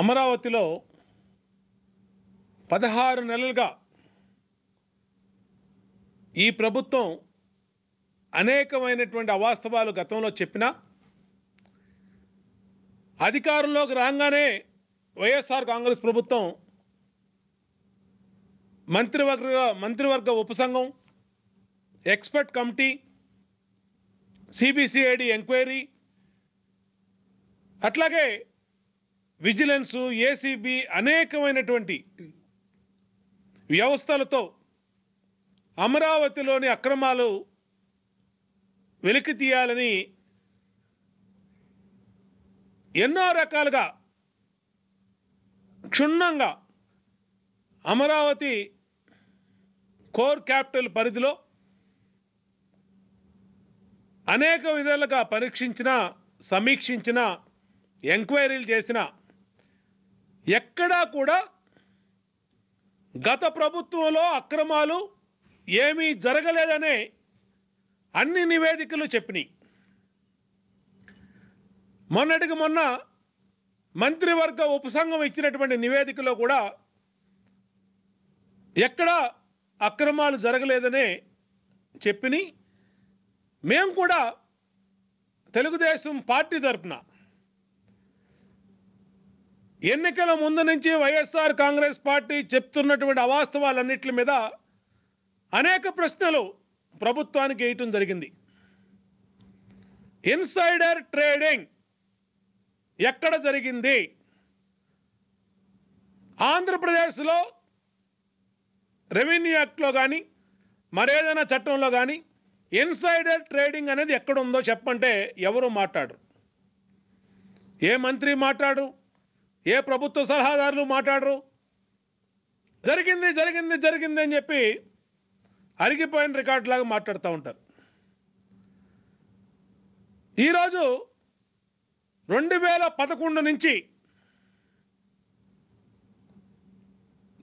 అమరావతిలో పదహారు నెలలుగా ఈ ప్రభుత్వం అనేకమైనటువంటి అవాస్తవాలు గతంలో చెప్పినా అధికారంలోకి రాగానే వైఎస్ఆర్ కాంగ్రెస్ ప్రభుత్వం మంత్రివర్గ మంత్రివర్గ ఉపసంఘం ఎక్స్పర్ట్ కమిటీ సిబిసిఐడి ఎంక్వైరీ అట్లాగే విజిలెన్స్ ఏసీబీ అనేకమైనటువంటి వ్యవస్థలతో అమరావతిలోని అక్రమాలు వెలికి తీయాలని ఎన్నో రకాలుగా క్షుణ్ణంగా అమరావతి కోర్ క్యాపిటల్ పరిధిలో అనేక విధాలుగా పరీక్షించిన సమీక్షించిన ఎంక్వైరీలు చేసిన ఎక్కడా కూడా గత ప్రభుత్వంలో అక్రమాలు ఏమీ జరగలేదనే అన్ని నివేదికలు చెప్పినాయి మొన్నటికి మొన్న మంత్రివర్గ ఉపసంఘం ఇచ్చినటువంటి నివేదికలో కూడా ఎక్కడా అక్రమాలు జరగలేదనే చెప్పిని మేము కూడా తెలుగుదేశం పార్టీ తరఫున ఎన్నికల ముందు నుంచి వైఎస్ఆర్ కాంగ్రెస్ పార్టీ చెప్తున్నటువంటి అవాస్తవాలన్నింటి మీద అనేక ప్రశ్నలు ప్రభుత్వానికి వేయటం జరిగింది ఇన్సైడర్ ట్రేడింగ్ ఎక్కడ జరిగింది ఆంధ్రప్రదేశ్లో రెవెన్యూ యాక్ట్లో కానీ మరేదైనా చట్టంలో కానీ ఇన్సైడర్ ట్రేడింగ్ అనేది ఎక్కడ ఉందో చెప్పంటే ఎవరు మాట్లాడరు ఏ మంత్రి మాట్లాడు ఏ ప్రభుత్వ సలహాదారులు మాట్లాడరు జరిగింది జరిగింది జరిగింది అని చెప్పి అరిగిపోయిన రికార్డులాగా మాట్లాడుతూ ఉంటారు ఈరోజు రెండు వేల పదకొండు నుంచి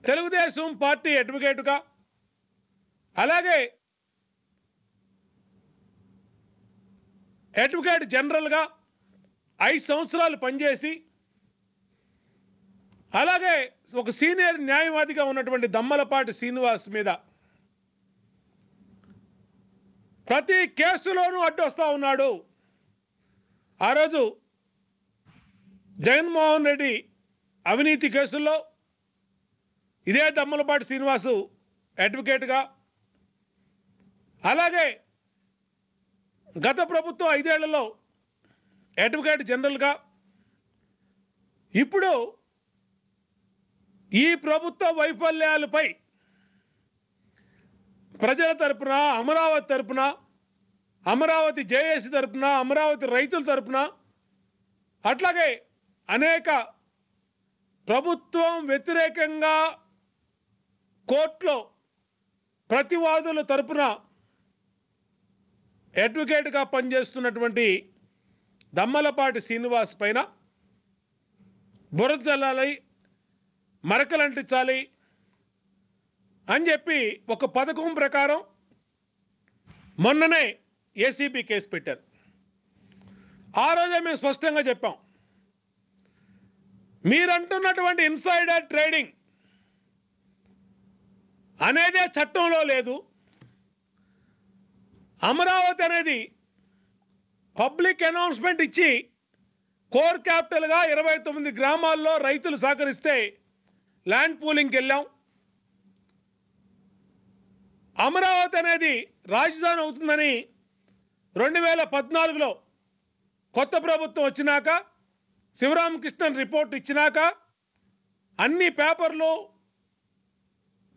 తెలుగుదేశం పార్టీ అడ్వకేటుగా అలాగే అడ్వకేట్ జనరల్గా ఐదు సంవత్సరాలు పనిచేసి అలాగే ఒక సీనియర్ న్యాయవాదిగా ఉన్నటువంటి దమ్మలపాటి శ్రీనివాస్ మీద ప్రతి కేసులోనూ అడ్డొస్తా ఉన్నాడు ఆ రోజు జగన్మోహన్ రెడ్డి అవినీతి కేసుల్లో ఇదే దమ్మలపాటి శ్రీనివాసు అడ్వకేట్గా అలాగే గత ప్రభుత్వం ఐదేళ్లలో అడ్వకేట్ జనరల్గా ఇప్పుడు ఈ ప్రభుత్వ వైఫల్యాలపై ప్రజల తరపున అమరావతి తరపున అమరావతి జేఏసీ తరపున అమరావతి రైతుల తరపున అట్లాగే అనేక ప్రభుత్వం వ్యతిరేకంగా కోర్టులో ప్రతివాదుల తరపున అడ్వకేట్గా పనిచేస్తున్నటువంటి దమ్మలపాటి శ్రీనివాస్ పైన బురద జల్లాలై మరకలు అంటించాలి అని చెప్పి ఒక పథకం ప్రకారం మొన్ననే ఏసీబీ కేసు పెట్టారు ఆ రోజే మేము స్పష్టంగా చెప్పాం మీరంటున్నటువంటి ఇన్సైడర్ ట్రేడింగ్ అనేదే చట్టంలో లేదు అమరావతి అనేది పబ్లిక్ అనౌన్స్మెంట్ ఇచ్చి కోర్ క్యాపిటల్గా ఇరవై తొమ్మిది గ్రామాల్లో రైతులు సహకరిస్తే ల్యాండ్ పూలింగ్కి వెళ్ళాం అమరావతి అనేది రాజధాని అవుతుందని రెండు వేల పద్నాలుగులో కొత్త ప్రభుత్వం వచ్చినాక శివరామకృష్ణన్ రిపోర్ట్ ఇచ్చినాక అన్ని పేపర్లు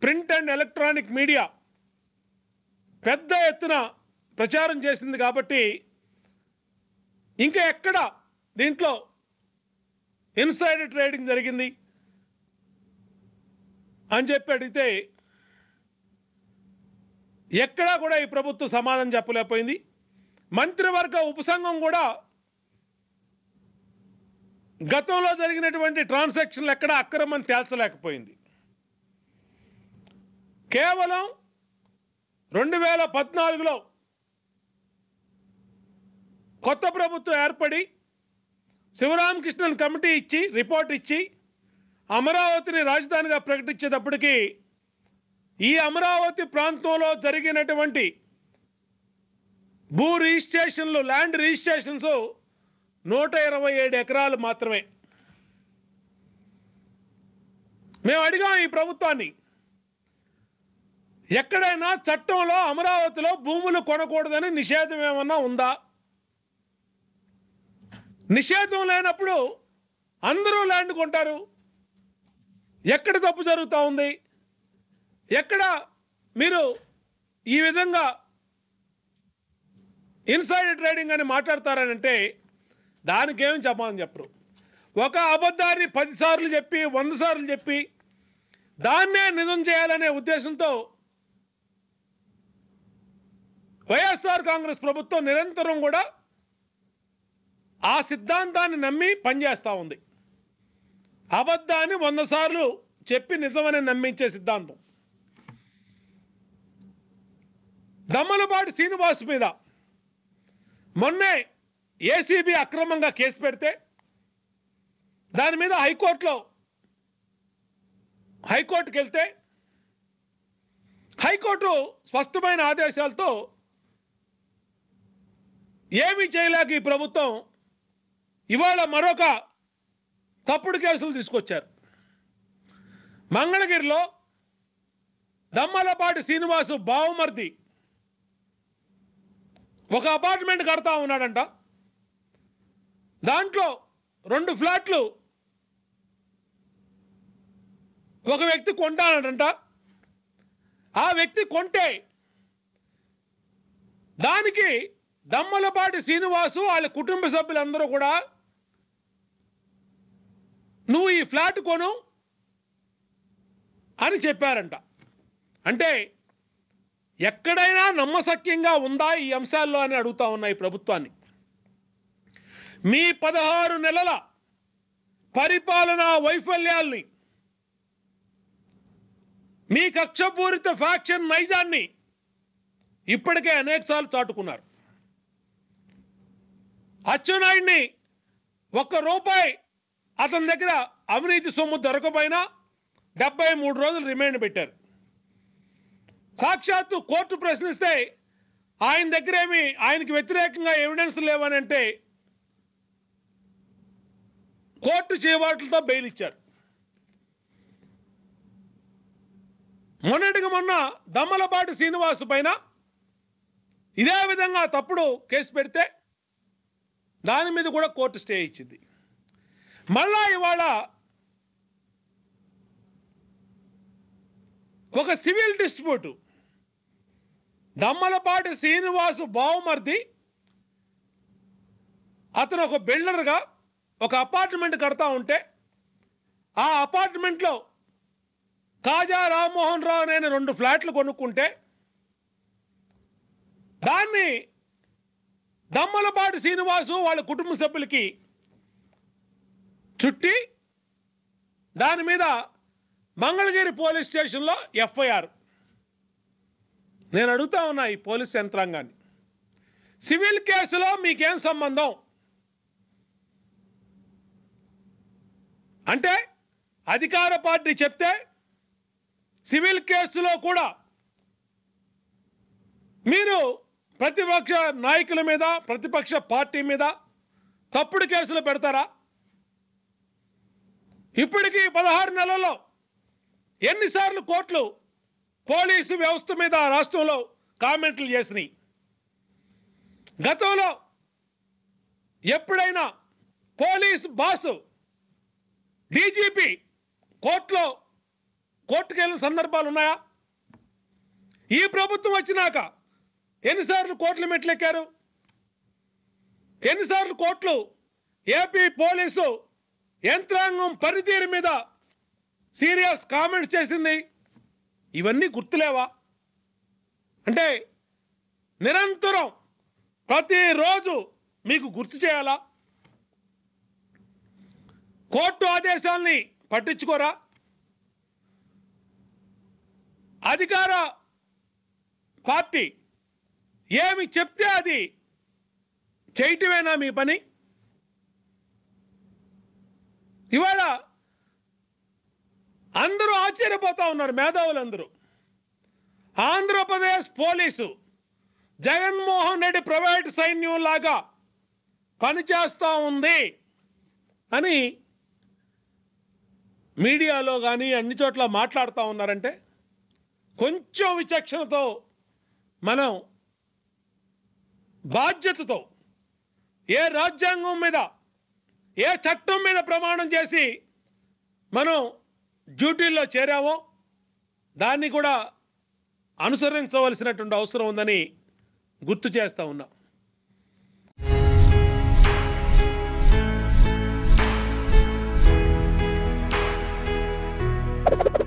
ప్రింట్ అండ్ ఎలక్ట్రానిక్ మీడియా పెద్ద ఎత్తున ప్రచారం చేసింది కాబట్టి ఇంకా ఎక్కడ దీంట్లో ఇన్సైడ్ ట్రేడింగ్ జరిగింది అని చెప్పి అడిగితే ఎక్కడా కూడా ఈ ప్రభుత్వం సమాధానం చెప్పలేకపోయింది మంత్రివర్గ ఉపసంఘం కూడా గతంలో జరిగినటువంటి ట్రాన్సాక్షన్లు ఎక్కడ అక్రమం తేల్చలేకపోయింది కేవలం రెండు వేల పద్నాలుగులో కొత్త ప్రభుత్వం ఏర్పడి శివరామకృష్ణన్ కమిటీ ఇచ్చి రిపోర్ట్ ఇచ్చి అమరావతిని రాజధానిగా ప్రకటించేటప్పటికీ ఈ అమరావతి ప్రాంతంలో జరిగినటువంటి భూ రిజిస్ట్రేషన్లు ల్యాండ్ రిజిస్ట్రేషన్స్ నూట ఇరవై ఏడు ఎకరాలు మాత్రమే మేము అడిగాం ఈ ప్రభుత్వాన్ని ఎక్కడైనా చట్టంలో అమరావతిలో భూములు కొనకూడదని నిషేధం ఏమన్నా ఉందా నిషేధం లేనప్పుడు అందరూ ల్యాండ్ కొంటారు ఎక్కడ తప్పు జరుగుతూ ఉంది ఎక్కడ మీరు ఈ విధంగా ఇన్సైడ్ ట్రేడింగ్ అని మాట్లాడతారని అంటే దానికి ఏమి చెప్పాలని చెప్పరు ఒక అబద్ధాన్ని పదిసార్లు చెప్పి వంద సార్లు చెప్పి దాన్నే నిజం చేయాలనే ఉద్దేశంతో వైఎస్ఆర్ కాంగ్రెస్ ప్రభుత్వం నిరంతరం కూడా ఆ సిద్ధాంతాన్ని నమ్మి పనిచేస్తూ ఉంది అబద్ధాన్ని వంద సార్లు చెప్పి నిజమని నమ్మించే సిద్ధాంతం దమ్మలపాటి శ్రీనివాస్ మీద మొన్నే ఏసీబీ అక్రమంగా కేసు పెడితే దాని మీద హైకోర్టులో హైకోర్టుకి వెళ్తే హైకోర్టు స్పష్టమైన ఆదేశాలతో ఏమీ చేయలేక ఈ ప్రభుత్వం ఇవాళ మరొక తప్పుడు కేసులు తీసుకొచ్చారు మంగళగిరిలో దమ్మలపాటి శ్రీనివాసు బావమర్ది ఒక అపార్ట్మెంట్ కడతా ఉన్నాడంట దాంట్లో రెండు ఫ్లాట్లు ఒక వ్యక్తి కొంటానంట ఆ వ్యక్తి కొంటే దానికి దమ్మలపాటి శ్రీనివాసు వాళ్ళ కుటుంబ సభ్యులందరూ కూడా నువ్వు ఈ ఫ్లాట్ కొను అని చెప్పారంట అంటే ఎక్కడైనా నమ్మసక్యంగా ఉందా ఈ అంశాల్లో అని అడుగుతా ఉన్నాయి ప్రభుత్వాన్ని మీ పదహారు నెలల పరిపాలనా వైఫల్యాల్ని మీ కక్షపూరిత ఫ్యాక్షన్ నైజాన్ని ఇప్పటికే అనేకసార్లు చాటుకున్నారు అచ్చెన్నాయుడిని ఒక్క రూపాయి అతని దగ్గర అవినీతి సొమ్ము దొరకపోయినా డెబ్బై మూడు రోజులు రిమైండ్ పెట్టారు సాక్షాత్తు కోర్టు ప్రశ్నిస్తే ఆయన దగ్గర ఏమి ఆయనకి వ్యతిరేకంగా ఎవిడెన్స్ లేవని అంటే కోర్టు చేయబాట్లతో బెయిల్ ఇచ్చారు మొన్నటికి మొన్న దమ్మలపాటి శ్రీనివాసు పైన ఇదే విధంగా తప్పుడు కేసు పెడితే దాని మీద కూడా కోర్టు స్టే ఇచ్చింది మళ్ళా ఇవాళ ఒక సివిల్ డిస్ప్యూట్ దమ్మలపాటి శ్రీనివాసు బావుమర్ది అతను ఒక బిల్డర్గా ఒక అపార్ట్మెంట్ కడతా ఉంటే ఆ అపార్ట్మెంట్లో కాజా రామ్మోహన్ రావు అనే రెండు ఫ్లాట్లు కొనుక్కుంటే దాన్ని దమ్మలపాటి శ్రీనివాసు వాళ్ళ కుటుంబ సభ్యులకి చుట్టి దాని మీద మంగళగిరి పోలీస్ స్టేషన్లో ఎఫ్ఐఆర్ నేను అడుగుతా ఉన్నా ఈ పోలీస్ యంత్రాంగాన్ని సివిల్ కేసులో మీకేం సంబంధం అంటే అధికార పార్టీ చెప్తే సివిల్ కేసులో కూడా మీరు ప్రతిపక్ష నాయకుల మీద ప్రతిపక్ష పార్టీ మీద తప్పుడు కేసులు పెడతారా ఇప్పటికీ పదహారు నెలల్లో ఎన్నిసార్లు కోర్టులు పోలీసు వ్యవస్థ మీద రాష్ట్రంలో కామెంట్లు చేసినాయి గతంలో ఎప్పుడైనా పోలీస్ బాసు డీజీపీ కోర్టులో కోర్టుకెళ్ళిన సందర్భాలు ఉన్నాయా ఈ ప్రభుత్వం వచ్చినాక ఎన్నిసార్లు కోర్టులు మెట్లెక్కారు ఎన్నిసార్లు కోర్టులు ఏపీ పోలీసు యంత్రాంగం పనితీరు మీద సీరియస్ కామెంట్స్ చేసింది ఇవన్నీ గుర్తులేవా అంటే నిరంతరం ప్రతిరోజు మీకు గుర్తు చేయాలా కోర్టు ఆదేశాల్ని పట్టించుకోరా అధికార పార్టీ ఏమి చెప్తే అది చేయటమేనా మీ పని ఇవాళ అందరూ ఆశ్చర్యపోతా ఉన్నారు మేధావులందరూ ఆంధ్రప్రదేశ్ పోలీసు జగన్మోహన్ రెడ్డి ప్రైవేట్ సైన్యం లాగా పనిచేస్తూ ఉంది అని మీడియాలో కానీ అన్ని చోట్ల మాట్లాడుతూ ఉన్నారంటే కొంచెం విచక్షణతో మనం బాధ్యతతో ఏ రాజ్యాంగం మీద ఏ చట్టం మీద ప్రమాణం చేసి మనం డ్యూటీల్లో చేరామో దాన్ని కూడా అనుసరించవలసినటువంటి అవసరం ఉందని గుర్తు చేస్తూ ఉన్నా you